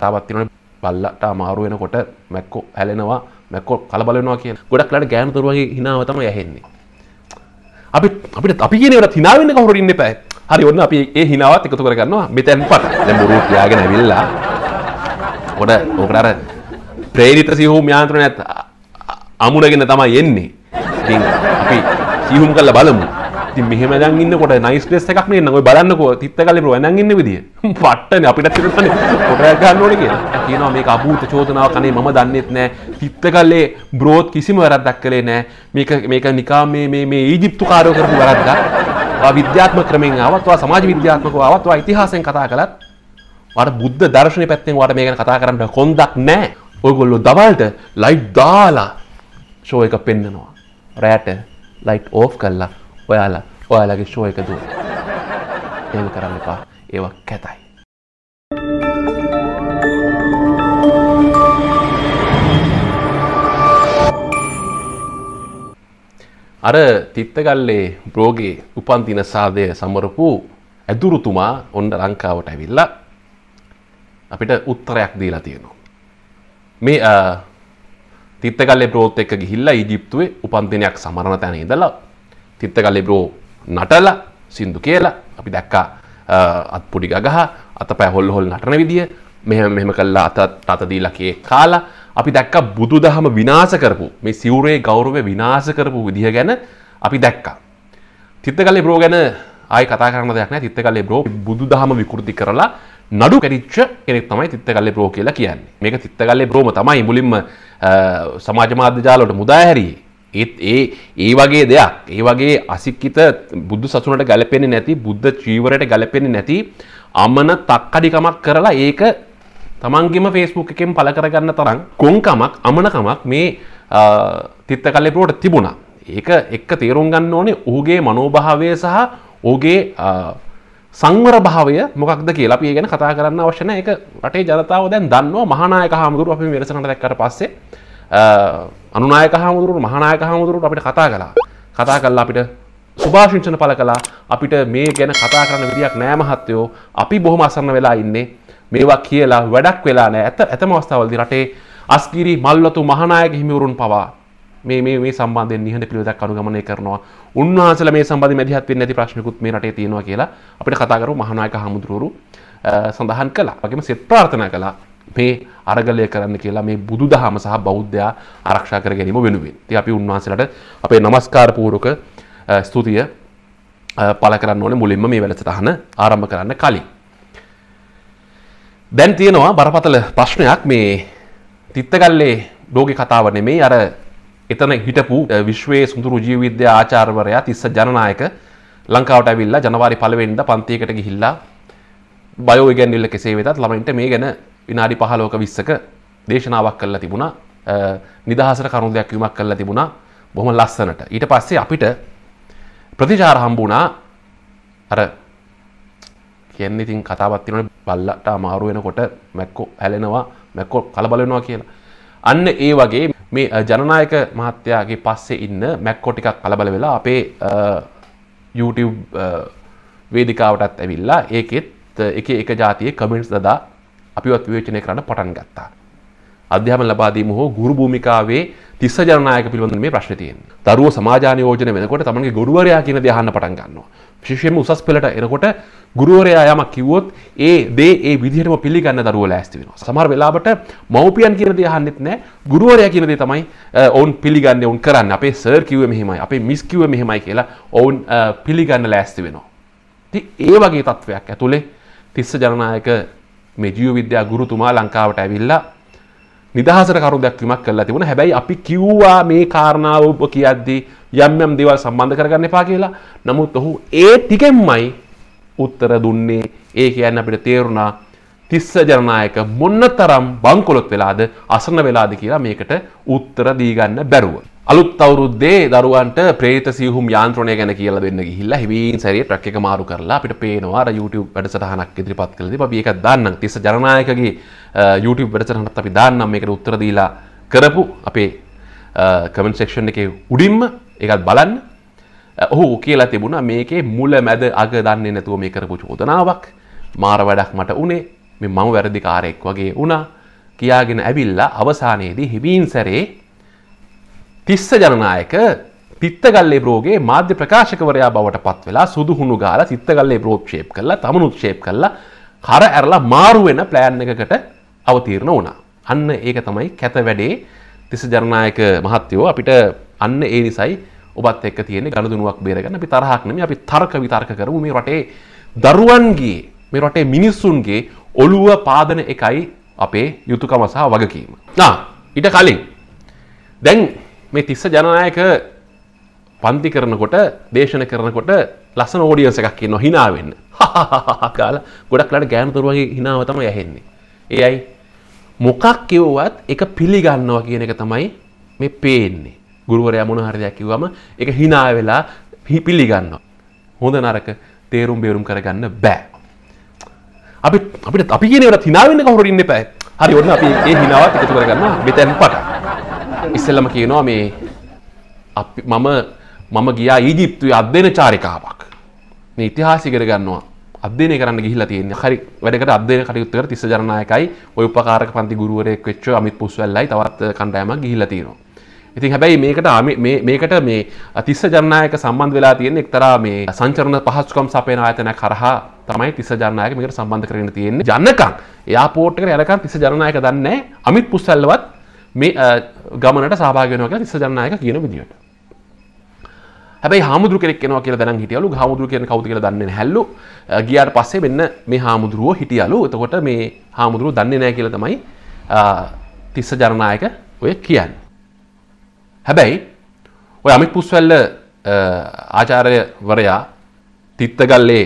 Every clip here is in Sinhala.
කතාවත්තිනට බල්ලට අමාරු වෙනකොට මැක්කෝ හැලෙනවා මැක්කෝ කලබලනවා කිය ගොඩක් ලට ගෑනතුරුවගේ හිනාවතම යහෙන්නේ අපි අපිට අපි කියනට හිනාවන්න කවුරු ඉන්න පැ හරි ඔන්න අපි ඒ හිනාවත් එකතු කරගන්නවා මෙතැන් පට දැමුරු කියයාගෙන විල්ලා ගොඩ ඕකටර ප්‍රේරිත සිහෝ ්‍යාන්ත්‍රන ඇත් අමුණගෙන තමයි එන්නේ අපි සිහුම් කල්ල බලමු ති මෙහම ඉන්නකොට නයිස්ලෙස් එකක් මේ නව බලන්නකෝ තිත්ත කල ර ඉන්න විදිිය පට්ටන අපිට තිරටන ගන්නන කිය කියන මේ අභූත චෝදනාව කනේ ම දන්නෙත් නෑ තිත්ත කල්ලේ බ්‍රෝත් කිසිම වැරද්දක් කලේ නෑ මේක මේක නිකා මේ මේ ඊජිප්තු කාරෝ කරපු වැරද්දා විද්‍යාත්ම ක්‍රමෙන් අවත්වා සමාජ විද්‍යාත්මක අවත්වා ඉතිහාසෙන් කතා කළත් වට බුද්ධ දර්ශනය පැත්තෙන් වට මේකන කතා කරන්න කොන්දක් නෑ ඔයගොල්ලො දවල්ට ලයි් දාලා ෂෝ එක පෙන්න්නනවා රෑට ලයිට් ඕෆ් කල්ලා ඔයාලා ඔයාලගේ ෂෝ එක දුව. ඒව කරන්න එපා. ඒව කැතයි. අර තිත්තගල්ලේ බ්‍රෝගේ උපන්තින සාදය සමරපු ඇදුරුතුමා ඔන්න ලංකාවට ඇවිල්ලා අපිට උත්තරයක් දීලා තියෙනවා. මේ තිත්තගල්ලේ බ්‍රෝත් එක ගිහිල්ලා ඊජිප්තුවේ උපන්දිනයක් සමරණ තැන ඉඳලා තිත්තකල්ලි බ්‍රෝ නටල සින්දු කියලා අපි දැක්කා අත් පුඩි ගගහ අත පැ හොල් හොල් නටන විදිිය මෙහම මෙහම කල්ලා අතත් අතදීලකේ කාලා අපි දැක්ක බුදු දහම විනාස කරපු මේ සිවරේ ගෞරව විනාස කරපු විදිහ ගැන අපි දැක්කා. තිත්තකල්ලි බ්‍රෝ ගැන ආය කතා කරන දෙයක්න තිත්තකල්ලි බ්‍රෝ බුදු දහම විකෘති කරලා නඩු කරිච්ච කෙනෙක් තමයි තිත්තකල්ලි බ්‍රෝ කියලා කියන්නේ මේක තිත්තකල්ලි බ්‍රෝම තමයි මුලින්ම සමාජ මාධ්‍ය ජාලට මුදාහැරී ඒත් ඒ ඒ වගේ දෙයක් ඒ වගේ අසික්කිත බුදු සසුනට ගැලපෙන්නේ නැති බුද්ධ චීවරයට ගැලපෙන්නේ නැති අමන තක්කඩිකමක් කරලා ඒක තමන්ගෙම ෆේස්බුක් එකෙන් පළ කරගන්න තරම් කොන්කමක් අමනකමක් මේ තිත්ත කල්ලෙපුරට තිබුණා. ඒක එක්ක තේරුම් ගන්න ඕනේ ඔහුගේ මනෝභාවය සහ ඔහුගේ සංවර භාවය මොකක්ද කියලා අපි ගැන කතා කරන්න අවශ්‍ය නැහැ. ඒක රටේ ජනතාව දැන් දන්නවා මහානායක හාමුදුරුවෝ අපි වෙනසකට දැක්කට පස්සේ අනුනායක හාමුදුරුවෝ මහානායක හාමුදුරුවෝ අපිට කතා කළා. කතා කළා අපිට සුභාශිංසන පළ කළා. අපිට මේ ගැන කතා කරන්න විදියක් නෑ මහත්තයෝ. අපි බොහොම අසරණ වෙලා ඉන්නේ. මේවා කියලා වැඩක් වෙලා නෑ. ඇත ඇතම අවස්ථාවලදී රටේ අස්ගිරි මල්වතු මහානායක හිමිවරුන් පවා මේ මේ මේ සම්බන්ධයෙන් නිහඬ පිළිවෙලක් අනුගමනය කරනවා. උන්වහන්සේලා මේ සම්බන්ධයෙන් මැදිහත් වෙන්නේ නැති ප්‍රශ්නකුත් මේ රටේ තියෙනවා කියලා අපිට කතා කරපු මහානායක හාමුදුරුවෝ සඳහන් කළා. වගේම සෙත් ප්‍රාර්ථනා කළා. අපේ අරගලය කරන්න කියලා මේ බුදු දහම සහ බෞද්ධයා ආරක්ෂා කර ගැනීම වෙනුවෙන්. ඉතින් අපි උන්වහන්සේලාට අපේ নমස්කාර පූර්වක ස්තුතිය පළ කරන්න ඕනේ මුලින්ම මේ වැඩසටහන ආරම්භ කරන්න කලින්. දැන් තියෙනවා බරපතල ප්‍රශ්නයක් මේ තිත්තගල්ලේ ලෝකේ කතාව නෙමෙයි අර එතන හිටපු විශ්වයේ සුඳුරු ජීවවිද්‍ය ආචාර්යවරයා තිස්ස ජනනායක ලංකාවට ඇවිල්ලා ජනවාරි පළවෙනිදා පන්තියකට ගිහිල්ලා බයෝ ඉගැන්විල්ල කෙසේ වෙතත් ළමයින්ට මේ ගැන විනාඩි පහලෝක විස්සක දේශනාවක් කරලා තිබුණා නිදහසට කරුණු දෙයක් වීමක් කරලා තිබුණා බොහොම ලස්සනට ඊට පස්සේ අපිට ප්‍රතිචාර හම්බුණා අර කියන්නේ ඉතින් කතාවක් තියෙනවනේ බල්ලට අමාරු වෙනකොට මැක්කෝ හැලෙනවා මැක්කෝ කලබල වෙනවා කියලා. අන්න ඒ වගේ මේ ජනනායක මහත්තයාගේ පස්සේ ඉන්න මැක්කෝ ටිකක් කලබල වෙලා අපේ YouTube වේදිකාවටත් ඇවිල්ලා ඒකෙත් එක එක જાතියේ කමෙන්ට්ස් දදා අපිවත් විවේචනය කරන්න පටන් ගත්තා. අධ්‍යාපන ලබා දීම හෝ ගුරු භූමිකාවේ තිස්ස ජනනායක පිළිබඳ මේ ප්‍රශ්නේ තියෙනවා. දරුවෝ සමාජානියෝජන වෙනකොට තමන්ගේ ගුරුවරයා කියන දේ අහන්න පටන් ගන්නවා. විශේෂයෙන්ම උසස් පෙළට එනකොට ගුරුවරයා යමක් කිව්වොත් ඒ දේ ඒ විදිහටම පිළිගන්න දරුවෝ ලෑස්ති වෙනවා. සමහර වෙලාවට මව්පියන් කියන දේ අහන්නෙත් නැහැ. ගුරුවරයා කියන දේ තමයි ඔවුන් පිළිගන්නේ ඔවුන් කරන්නේ. අපේ සර් කිව්වේ මෙහෙමයි, අපේ මිස් කිව්වේ මෙහෙමයි කියලා ඔවුන් පිළිගන්න ලෑස්ති වෙනවා. ඉතින් ඒ වගේ තත්වයක් ඇතුලේ තිස්ස ජනනායක මේ ජීව විද්‍යා ගුරුතුමා ලංකාවට ඇවිල්ලා නිදහසට කරු දැක්වීමක් කරලා තිබුණ හැබැයි අපි කිව්වා මේ කාරණාව ඔබ කියද්දී යම් යම් දේවල් සම්බන්ධ කරගන්න එපා කියලා. නමුත් ඔහු ඒ ටිකෙන්මයි උත්තර දුන්නේ. ඒ කියන්නේ අපිට තේරුණා තිස්ස ජනනායක මොන්න තරම් බංකොලොත් වෙලාද අසරණ වෙලාද කියලා මේකට උත්තර දීගන්න බැරුව. අලුත් අවුරුද්දේ දරුවන්ට ප්‍රේත සියහුම් යාන්ත්‍රණය ගැන කියලා දෙන්න ගිහිල්ලා හිමින් සැරේ ට්‍රක් එක මාරු කරලා අපිට පේනවා අර YouTube වැඩසටහනක් ඉදිරිපත් කළේදී අපි ඒකත් දාන්නම් තිස්ස ජනනායකගේ YouTube වැඩසටහනත් අපි දාන්නම් මේකට උත්තර දීලා කරපු අපේ කමෙන්ට් සෙක්ෂන් එකේ උඩින්ම ඒකත් බලන්න ඔහු කියලා තිබුණා මේකේ මුල මැද අග දන්නේ නැතුව මේ කරපු චෝදනාවක් මාර වැඩක් මට උනේ මේ මම වැරදිකාරයෙක් වගේ වුණා කියාගෙන ඇවිල්ලා අවසානයේදී හිමින් සැරේ තිස්ස ජනනායක තිත්තගල්ලේ බ්‍රෝගේ මාධ්‍ය ප්‍රකාශකවරයා බවට පත් වෙලා සුදුහුණු ගාලා තිත්තගල්ලේ බ්‍රෝක්ෂේප් කරලා තමනුත් ෂේප් කරලා කර ඇරලා මාරු වෙන ප්ලෑන් එකකට අවතීර්ණ වුණා. අන්න ඒක තමයි කැත වැඩේ තිස්ස ජනනායක මහත්තයෝ අපිට අන්න ඒ නිසයි ඔබත් එක්ක තියෙන ගණදුනුවක් බේරගන්න අපි තරහක් නෙමෙයි අපි තර්ක විතර්ක කරමු මේ රටේ දරුවන්ගේ මේ රටේ මිනිස්සුන්ගේ ඔළුව පාදන එකයි අපේ යුතුයකම සහ වගකීම. නා ඊට කලින් දැන් මේ තිස්ස ජනනායක පන්ති කරනකොට දේශන කරනකොට ලස්සන ෝඩියන්ස එකක් කිය නොහිනාවෙන්න හකාල ගොඩක් ලට ගෑනතුරුවගේ හිනාවතම යහෙන්නේ. ඒ අයි මොකක් කිව්වත් එක පිළිගන්නවා කියන එක තමයි මේ පේන්නේ ගුරුවරය මුණ හරිදයක් කිව්වම එක හිනා වෙලා පිළිගන්න. හොඳ නරක තේරුම් බේරුම් කරගන්න බෑ. අපි අපිට අපි කියනවට හිනාවෙන්න කවුරු ඉන්න එපා. හරි ඔන්න අපි ඒ හිනාවත් එකතු කරගන්න මෙතෙන් පටන්. ඉස්සෙල්ලම කියනවා මේ මම මම ගියා ඊජිප්තුවේ අධ්‍යයන චාරිකාවක්. මේ ඉතිහාසය ඉගෙන ගන්නවා. අධ්‍යයනය කරන්න ගිහිල්ලා තියෙන්නේ. හරි වැඩකට අධ්‍යයන කටයුතු කර තිස්ස ජනනායකයි ඔය උපකාරක පන්ති ගුරුවරයෙක් වෙච්ච අමිත් පුස්වැල්ලයි තවත් කණ්ඩායමක් ගිහිල්ලා තියෙනවා. ඉතින් හැබැයි මේකට මේකට මේ තිස්ස ජනනායක සම්බන්ධ වෙලා තියෙන එක්තරා මේ සංචරණ පහසුකම් සපයන ආයතනයක් හරහා තමයි තිස්ස ජනනායක මේකට සම්බන්ධ කරගෙන තියෙන්නේ. යන්නකම් එයාපෝට් එකට යනකම් තිස්ස ජනනායක දන්නේ අමිත් පුස්වැල්ලවත් මේ ගමනට සභාගෙනක තිස්සජනනායක කියන විදිට හැබයි හාමුදුර කෙනෙක්නවා කිය දැන හිටියලු හාමුදුර කියන කවති කියල දන්න හැල්ලු ගියාට පස්සේ වෙන්න මේ හාමුදුරුවෝ හිටියලු එතකොට මේ හාමුදුරුව දන්නේ නෑ කියල තමයි තිස්ස ජනනායක ඔය කියන්න. හැබැයි ඔය අමිත් පුස්වැල්ල ආචාරයවරයා තිත්තගල්ලේ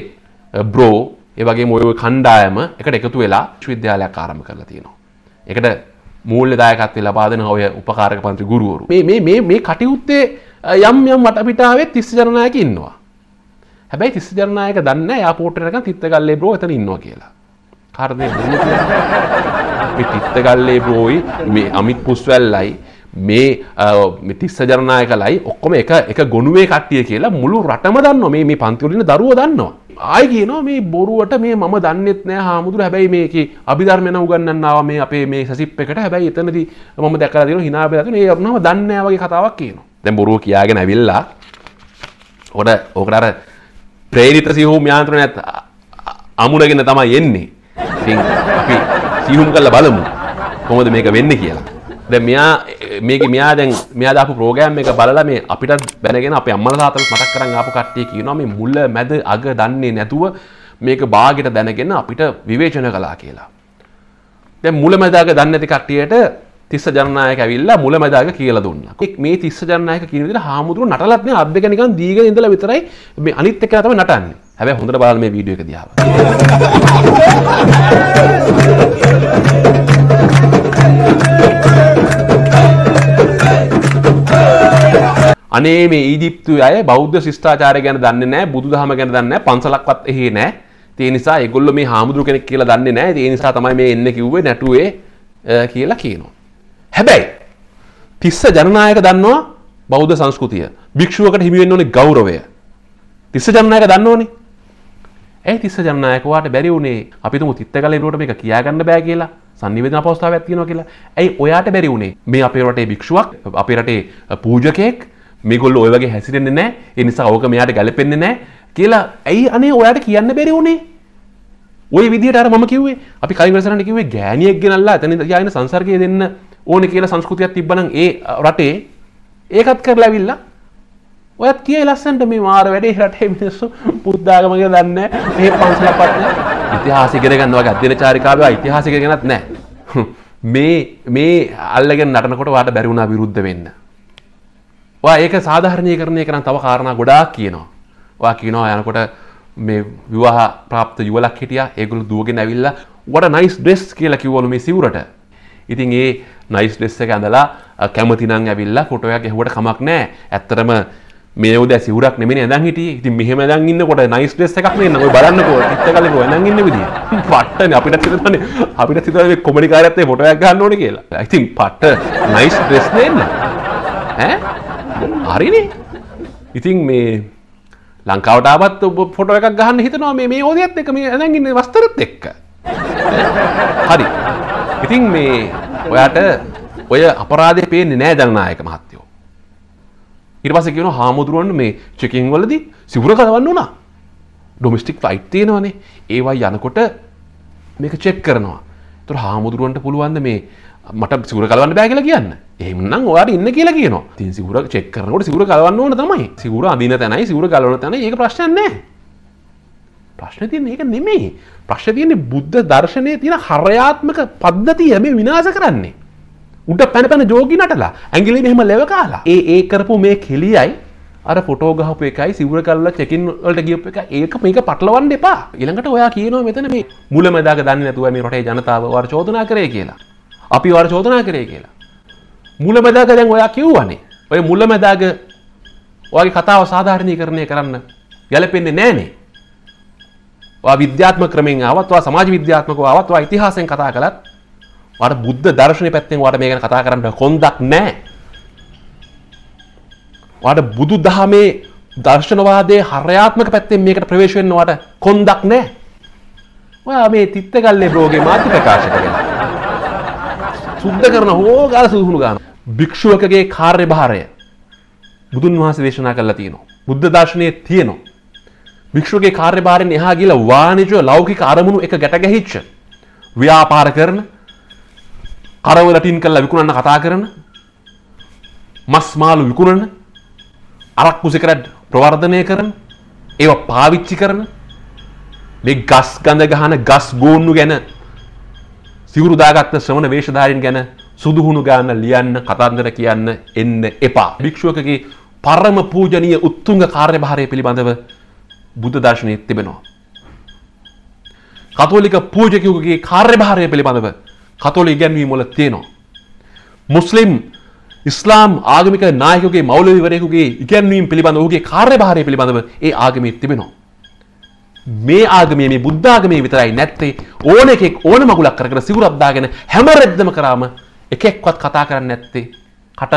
බ්‍රෝ ඒවගේ මොයව කණ්ඩායම එකට එකතු වෙලා විශ්විද්‍යාලයක් ආරම කරලා තියෙනවා. එකට මූල්ල දායකත්ය ලබාදන ඔය උපකාරක පන්ත්‍ර ගුරුවරු මේ මේ කටයුත්තේ යම් යම් වටපිටාවේ තිස්ස ජනනායක ඉන්නවා හැබැයි තිස්ස ජනනායක දන්න යාපෝටරක තිත්ත ගල්ලේ බ්‍රෝ එතන ඉන්නවා කියලා කාරණය තිත්ත ගල්ලේ බ්‍රෝයි මේ අමිත් පුස්වැල්ලයි මේ තිස්ස ජනනාය කලයි ඔක්කොම එක එක ගොනුවේ කට්ටිය කියලා මුළු රටම දන්න මේ මේ පන්තිවලින දරුව දන්නවා. ආය කියනවා මේ බොරුවට මේ මම දන්නෙත් නෑ හාමුදුර හැබැයි මේක අභිධර්මයන උගන්නන්නාව මේ අපේ මේ සසිප් එකට හැබැයි එතනදී මම දැකලා දෙනවා hina වෙලා තියෙනවා. ඒ වුණාම දන්නේ නෑ වගේ කතාවක් කියනවා. දැන් බොරුව කියාගෙන ඇවිල්ලා ඔකට ඔකට අර ප්‍රේරිත සිහුම් යාන්ත්‍රණයත් අමුණගෙන තමයි එන්නේ. ඉතින් අපි සිහුම් කරලා බලමු. කොහොමද මේක වෙන්නේ කියලා. ද මෙයා මේක මෙයා දැන් මෙයා දාපු ප්‍රෝගෑම් එක බලලා මේ අපිට බැනගෙන අපේ අම්මලා තාත්තලා මතක් කරන් ආපු කට්ටිය කියනවා මේ මුල මැද අග දන්නේ නැතුව මේක බාගෙට දැනගෙන අපිට විවේචන කළා කියලා. දැන් මුල මැද අග දන්නේ නැති කට්ටියට තිස්ස ජනනායක ඇවිල්ලා මුල මැද අග කියලා දුන්නා. මේ තිස්ස ජනනායක කියන විදිහට හාමුදුරුවෝ නටලත් නෑ අද්දක නිකන් දීගෙන ඉඳලා විතරයි මේ අනිත් එක තමයි නටන්නේ. හැබැයි හොඳට බලන්න මේ වීඩියෝ එක දිහා. අනේ මේ ඊජිප්තු අය බෞද්ධ ශිෂ්ඨාචාරය ගැන දන්නේ නැහැ බුදුදහම ගැන දන්නේ නැහැ පන්සලක්වත් එහි නැහැ. ඒ නිසා ඒගොල්ලෝ මේ හාමුදුරු කෙනෙක් කියලා දන්නේ නැහැ. ඒ නිසා තමයි මේ එන්නේ කිව්වේ නැටුවේ කියලා කියනවා. හැබැයි තිස්ස ජනනායක දන්නවා බෞද්ධ සංස්කෘතිය. භික්ෂුවකට හිමි වෙන්න ඕනේ ගෞරවය. තිස්ස ජනනායක දන්නෝනේ. ඇයි තිස්ස ජනනායක වාට බැරි වුණේ? අපි තුමු තිත්තගලේ වලට මේක කියාගන්න බෑ කියලා. සංනිවේදන අපවස්ථාවක් තියෙනවා කියලා. ඇයි ඔයාට බැරි වුණේ? මේ අපේ රටේ භික්ෂුවක්, අපේ රටේ පූජකෙක් මේගොල්ල ඔයවගේ හැසිරෙන නෑ එනිසා ඕක මෙයාට ගැලපෙන්නේ නෑ කියලා ඇයි අනේ ඔයාට කියන්න බැරි වුණේ ඔය විදිහට අර මම කිව්වේ අපි කලින් වෙනසරන්ට කිව්වේ ගෑණියෙක් ගෙනල්ලා එතන යන සංසර්ගය දෙන්න ඕනේ කියලා සංස්කෘතියක් තිබ්බනම් ඒ රටේ ඒකත් කරලා ඇවිල්ලා ඔයත් කිය ලස්සන්ට මේ මාර වැඩේ රටේ මිනිස්සු බුද්ධාගම කියලා දන්නේ මේ පන්සල පටල ඉතිහාසය ඉගෙන ගන්නවා ගද්දෙන චාරිකාවේ ඉතිහාසය ඉගෙන ගන්නත් නැහැ මේ මේ අල්ලගෙන නටනකොට වාට බැරි වුණා විරුද්ධ වෙන්න ඔයා ඒක සාධාරණීකරණය කරන තව කාරණා ගොඩාක් කියනවා. ඔයා කියනවා යනකොට මේ විවාහ ප්‍රාප්ත යුවලක් හිටියා. ඒගොල්ලෝ දුවගෙන ඇවිල්ලා what a nice dress කියලා කිව්වලු මේ සිවුරට. ඉතින් ඒ nice dress එක ඇඳලා කැමති නම් ඇවිල්ලා ෆොටෝ එකක් ඇහුවට කමක් නැහැ. ඇත්තටම මේ උදේ සිවුරක් නෙමෙයි ඇඳන් හිටියේ. ඉතින් මෙහෙම ඇඳන් ඉන්නකොට nice dress එකක් නෙන්න. ඔය බලන්නකෝ. පිටකලේ ඇඳන් ඉන්න විදිය. පට්ටනේ අපිට හිතන්නේ අපිට හිතන්නේ කොමඩි කාර්යයත් මේ ෆොටෝ එකක් ගන්න ඕනේ කියලා. ඉතින් පට්ට nice dress නෙන්න. ඈ හරිනේ ඉතින් මේ ලංකාවටාවත් ඔබ ෆොටෝ එකක් ගහන්න හිතනවා මේ මේ ඕදයත් එක මේ ඇඳන් ඉන්නේ වස්තරත් එක්ක හරි ඉතින් මේ ඔයාට ඔය අපරාධය පේන්නේ නෑ ජනනායක මහත්තයෝ ඊට පස්සේ කියනවා හාමුදුරුවන්ට මේ චෙකින් වලදී සිවුර කලවන්න උනා ඩොමෙස්ටික් ෆ්ලයිට් තියෙනවනේ ඒවා යනකොට මේක චෙක් කරනවා තොර හාමුදුරුවන්ට පුළුවන්ද මේ මට සිගුර කලවන්න බෑ කියලා කියන්න එහමනම් ඔයාට ඉන්න කියලා කියනවා ති සිගුර චෙක් කරනකොට සිගුර කලවන්න ඕන තමයි සිගුර අදින තැනයි සිගුර කලවන තැන ඒක ප්‍රශ්නයන්නේ ප්‍රශ්න තියෙන ඒක නෙමෙයි ප්‍රශ්න තියෙන්නේ බුද්ධ දර්ශනය තියෙන හරයාත්මක පද්ධතිය මේ විනාස කරන්නේ උඩ පැන පැන ජෝගී නටලා ඇගිලි මෙහෙම ලෙව කාලා ඒ ඒ කරපු මේ කෙලියයි අර ෆොටෝ ගහපු එකයි සිවර කල්ලා චෙකින් වලට ගියප එක ඒක මේක පටලවන්න එපා ඊළඟට ඔයා කියනවා මෙතන මේ මුල මදාක දන්නේ නැතුව මේ රටේ ජනතාව වර චෝදනා කරේ කියලා. අපි වර චෝදනා කරේ කියලා. මුල මදාක දැන් ඔයා කිව්වනේ. ඔය මුල මදාක ඔයාගේ කතාව සාධාරණීකරණය කරන්න ගැලපෙන්නේ නැහනේ. ඔයා විද්‍යාත්මක ක්‍රමෙන් ආවත් ඔයා සමාජ විද්‍යාත්මකව ආවත් ඔයා ඉතිහාසයෙන් කතා කළත් ඔයාට බුද්ධ දර්ශනය පැත්තෙන් ඔයාට මේක ගැන කතා කරන්න කොන්දක් නැහැ. වාට බුදු දහමේ දර්ශනවාදය හරයාත්මක පැත්තෙන් මේකට ප්‍රවේශවෙන්නවාට කොන්දක් නෑ ඔයා මේ තිත්ත කල්ලේ බ්‍රෝගේ මාධ්‍ය ප්‍රකාශ කරන සුද්ධ කරන හෝ ගාල සුදුහුණු ගාන භික්ෂුවකගේ කාර්ය භාරය බුදුන් වහන්සේ දේශනා කරලා තියෙනවා බුද්ධ දර්ශනය තියෙනවා භික්ෂුවගේ කාර්ය භාරයෙන් එහා ගිල වාණිජ ලෞකික අරමුණු එක ගැට ගැහිච්ච ව්‍යාපාර කරන කරවලටින් කරලා විකුණන්න කතා කරන මස් මාළු විකුණන අරක්කු සිකරට් ප්‍රවර්ධනය කරන ඒව පාවිච්චි කරන මේ ගස් ගඳ ගහන ගස් ගෝන්නු ගැන සිවුරු දාගත්ත ශ්‍රමණ වේශධාරීන් ගැන සුදුහුණු ගන්න ලියන්න කතන්දර කියන්න එන්න එපා. භික්ෂුවකගේ පරම පූජනීය උත්තුංග කාර්යභාරය පිළිබඳව බුද්ධ දර්ශනයේ තිබෙනවා. කතෝලික පූජකයෙකුගේ කාර්යභාරය පිළිබඳව කතෝලික ඉගැන්වීම් වල තියෙනවා. මුස්ලිම් ඉස්ලාම් ආගමික නායකගේ මෞලවිවරයෙකුගේ ඉගැන්වීම් පිළිබඳ ඔහුගේ කාර්යභාරය පිළිබඳව ඒ ආගමේ තිබෙනවා. මේ ආගමේ මේ බුද්ධාගමේ විතරයි නැත්තේ ඕන එකෙක් ඕන මගුලක් කර කර සිවුරක් දාගෙන හැම රැද්දම කරාම එකෙක්වත් කතා කරන්නේ නැත්තේ කට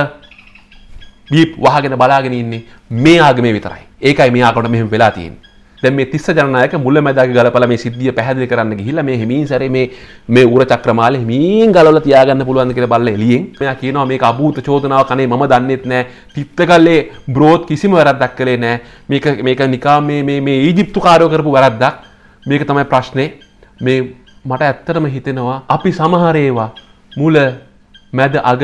බීප් වහගෙන බලාගෙන ඉන්නේ මේ ආගමේ විතරයි. ඒකයි මේ ආගමට මෙහෙම වෙලා තියෙන්නේ. දැන් මේ තිස්ස ජනනායක මුලැමැදාගේ ගලපලා මේ සිද්ධිය පැහැදිලි කරන්න ගිහිල්ලා මේ හිමින් සැරේ මේ මේ ඌර චක්‍රමාලේ හිමින් ගලවලා තියාගන්න පුළුවන් කියලා බල්ලා එළියෙන් මෙයා කියනවා මේක අභූත චෝදනාවක් අනේ මම දන්නෙත් නෑ තිත්තකල්ලේ බ්‍රෝත් කිසිම වැරද්දක් කළේ නෑ මේක මේක නිකම් මේ මේ මේ ඊජිප්තු කාරයෝ කරපු වැරද්දක් මේක තමයි ප්‍රශ්නේ මේ මට ඇත්තටම හිතෙනවා අපි සමහරේවා මුල මැද අග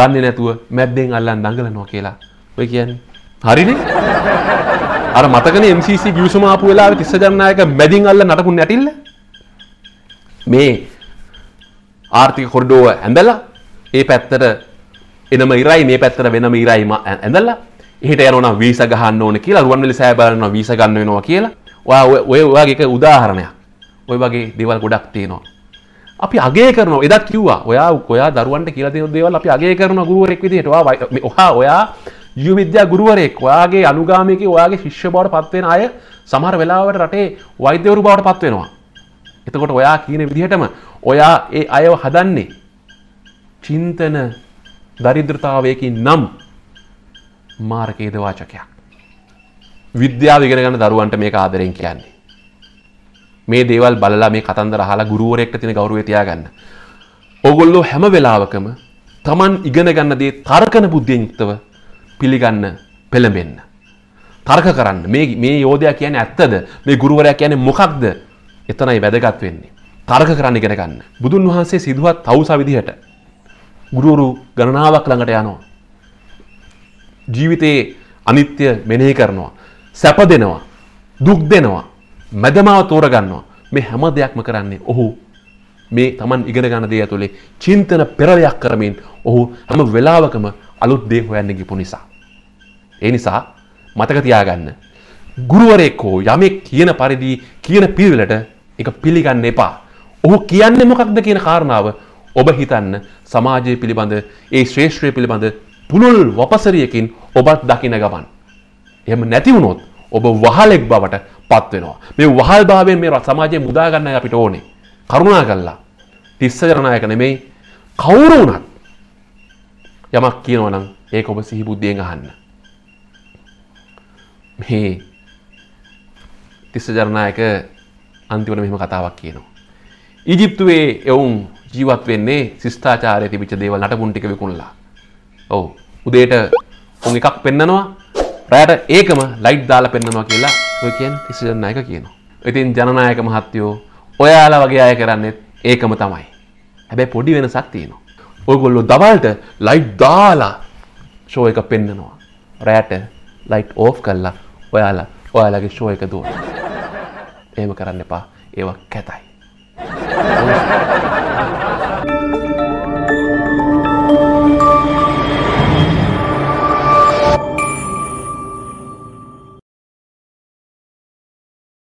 දන්නේ නැතුව මැද්දෙන් අල්ලන් දඟලනවා කියලා. ඔය කියන්නේ. හරිනේ? අර මතකනේ MCC ගිවිසුම ආපු වෙලාවේ තිස්ස ජනනායක මැදින් අල්ල නටපු නැටිල්ල මේ ආර්ථික කොරිඩෝව ඇඳලා ඒ පැත්තට එනම ඉරයි මේ පැත්තට වෙනම ඉරයි ඇඳලා එහෙට යනවා වීසා ගහන්න ඕන කියලා රුවන්වැලි සෑය බලනවා වීසා ගන්න වෙනවා කියලා ඔයා ඔය වගේ එක උදාහරණයක් ඔය වගේ දේවල් ගොඩක් තියෙනවා අපි අගේ කරන එදත් කිව්වා ඔයා ඔයා දරුවන්ට කියලා දෙන දේවල් අපි අගේ කරන ගුරුවරෙක් විදිහට ඔයා ඔයා ජියවිද්‍යා ගුරුවරෙක් ඔයාගේ අනුගාමික ඔයාගේ ශිෂ්‍ය බවට පත්වෙන අය සමහර වෙලාවට රටේ වෛද්‍යවරු බවට පත්වෙනවා. එතකොට ඔයා කියන විදිහටම ඔයා ඒ අයව හදන්නේ චින්තන දරිද්‍රතාවයකින් නම් මාර්කේද වාචකයක්. විද්‍යාව ඉගෙන ගන්න දරුවන්ට මේක ආදරෙන් කියන්නේ. මේ දේවල් බලලා මේ කතන්දර අහලා ගුරුවරයෙක්ට තියෙන ගෞරවය තියාගන්න. ඕගොල්ලෝ හැම වෙලාවකම Taman ඉගෙන ගන්න දේ තර්කන බුද්ධියෙන් යුක්තව පිළිගන්න පෙළඹෙන්න. තර්ක කරන්න මේ යෝධයා කියන්නේ ඇත්තද මේ ගුරුවරයා කියන්නේ මොකක්ද එතනයි වැදගත් වෙන්නේ. තර්ක කරන්න ඉගෙන ගන්න. බුදුන් වහන්සේ සිදුවත් තවුසා විදිහට ගුරුවරු ගණනාවක් ළඟට යනවා. ජීවිතයේ අනිත්‍ය මෙනෙහි කරනවා. සැප දෙනවා. දුක් දෙනවා. මැදමාව තෝරගන්නවා. මේ හැම දෙයක්ම කරන්නේ ඔහු මේ Taman ඉගෙන ගන්න දේ ඇතුලේ චින්තන පෙරලයක් කරමින් ඔහු හැම වෙලාවකම අලුත් දේ හොයන්න ගිපු නිසා. ඒ නිසා මතක තියාගන්න. ගුරුවරෙක් හෝ යමෙක් කියන පරිදි කියන පිළිවෙලට එක පිළිගන්න එපා. ඔහු කියන්නේ මොකක්ද කියන කාරණාව ඔබ හිතන්න සමාජය පිළිබඳ ඒ ශ්‍රේෂ්ත්‍රය පිළිබඳ පුළුල් වපසරියකින් ඔබත් දකින ගමන්. එහෙම නැති වුණොත් ඔබ වහලෙක් බවට පත්වෙනවා. මේ වහල් භාවයෙන් මේ සමාජය මුදාගන්න අපිට ඕනේ. කරුණා කල්ලා තිස්ස ජනනායක නෙමෙයි කවුරු වුණත් යමක් කියනවනම් ඒක ඔබ සිහි බුද්ධියෙන් අහන්න. මේ තිස්ස ජනනායක අන්තිමට මෙහෙම කතාවක් කියනවා. ඊජිප්තුවේ එවුන් ජීවත් වෙන්නේ ශිෂ්ටාචාරයේ තිබිච්ච දේවල් නටබුන් ටික විකුණලා. ඔව්. උදේට උන් එකක් පෙන්නනවා රෑට ඒකම ලයිට් දාලා පෙන්නනවා කියලා ඔය කියන්නේ තිස්ස ජනනායක කියනවා. ඉතින් ජනනායක මහත්තයෝ ඔයාලා වගේ අය කරන්නේ ඒකම තමයි. හැබැයි පොඩි වෙනසක් තියෙනවා. ඔයගොල්ලො දවල්ට ලයිට් දාලා ෂෝ එක පෙන්නනවා. රෑට ලයිට් ඕෆ් කල්ලා ඔයාලා ඔයාලගේ ෂෝ එක දුව. එහෙම කරන්න එපා ඒවා කැතයි.